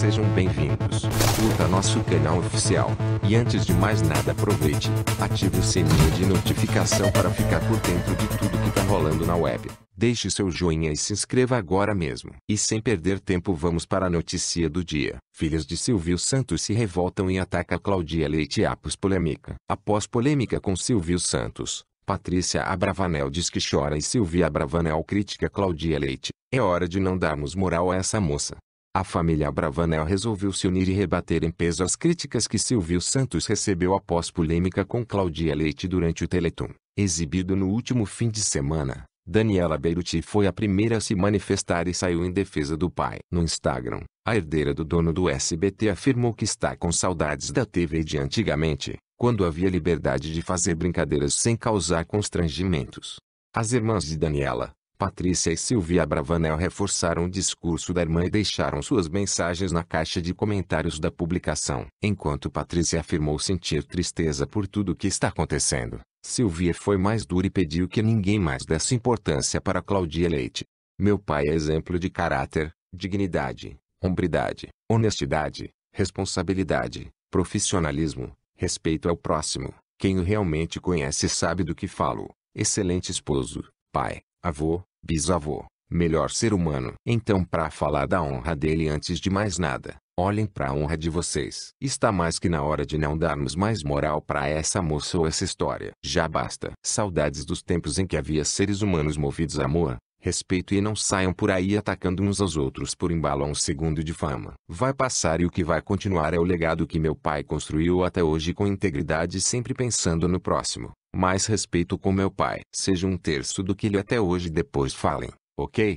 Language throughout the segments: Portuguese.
Sejam bem-vindos. Curta nosso canal oficial. E antes de mais nada, aproveite, ative o sininho de notificação para ficar por dentro de tudo que tá rolando na web. Deixe seu joinha e se inscreva agora mesmo. E sem perder tempo, vamos para a notícia do dia. Filhos de Silvio Santos se revoltam e atacam Claudia Leite após polêmica. Após polêmica com Silvio Santos, Patrícia Abravanel diz que chora e Silvia Abravanel critica Claudia Leite. É hora de não darmos moral a essa moça. A família Bravanel resolveu se unir e rebater em peso as críticas que Silvio Santos recebeu após polêmica com Claudia Leite durante o Teleton. Exibido no último fim de semana, Daniela Beiruti foi a primeira a se manifestar e saiu em defesa do pai. No Instagram, a herdeira do dono do SBT afirmou que está com saudades da TV de antigamente, quando havia liberdade de fazer brincadeiras sem causar constrangimentos. As irmãs de Daniela, Patrícia e Silvia Bravanel reforçaram o discurso da irmã e deixaram suas mensagens na caixa de comentários da publicação. Enquanto Patrícia afirmou sentir tristeza por tudo o que está acontecendo, Silvia foi mais dura e pediu que ninguém mais desse importância para Claudia Leite. Meu pai é exemplo de caráter, dignidade, hombridade, honestidade, responsabilidade, profissionalismo, respeito ao próximo. Quem o realmente conhece sabe do que falo. Excelente esposo, pai, avô, bisavô, melhor ser humano. Então, para falar da honra dele antes de mais nada, olhem para a honra de vocês. Está mais que na hora de não darmos mais moral para essa moça ou essa história. Já basta. Saudades dos tempos em que havia seres humanos movidos a amor, respeito e não saiam por aí atacando uns aos outros por embalo a um segundo de fama. Vai passar e o que vai continuar é o legado que meu pai construiu até hoje com integridade sempre pensando no próximo. Mais respeito com meu pai. Seja um terço do que ele até hoje depois falem, ok?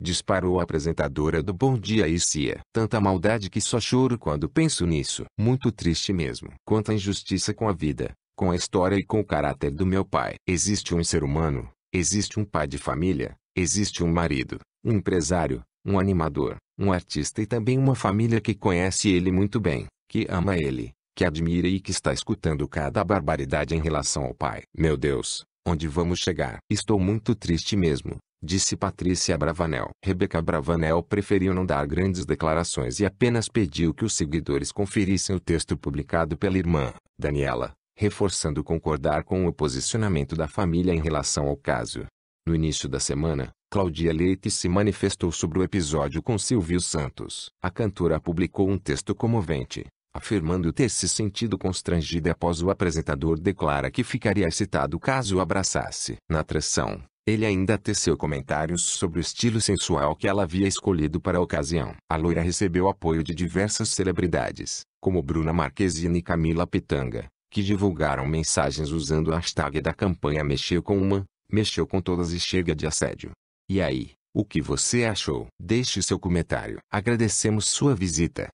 Disparou a apresentadora do Bom Dia e Cia. É tanta maldade que só choro quando penso nisso. Muito triste mesmo. Quanta injustiça com a vida, com a história e com o caráter do meu pai. Existe um ser humano, Existe um pai de família, existe um marido, um empresário, um animador, um artista e também uma família que conhece ele muito bem, que ama ele, que admira e que está escutando cada barbaridade em relação ao pai. Meu Deus, onde vamos chegar? Estou muito triste mesmo, disse Patrícia Bravanel. Rebeca Bravanel preferiu não dar grandes declarações e apenas pediu que os seguidores conferissem o texto publicado pela irmã, Daniela, reforçando concordar com o posicionamento da família em relação ao caso. No início da semana, Claudia Leite se manifestou sobre o episódio com Silvio Santos. A cantora publicou um texto comovente, afirmando ter se sentido constrangida após o apresentador declara que ficaria excitado caso o abraçasse. Na atração, ele ainda teceu comentários sobre o estilo sensual que ela havia escolhido para a ocasião. A loira recebeu apoio de diversas celebridades, como Bruna Marquezine e Camila Pitanga, que divulgaram mensagens usando a hashtag da campanha Mexeu com uma, mexeu com todas e chega de assédio. E aí, o que você achou? Deixe seu comentário. Agradecemos sua visita.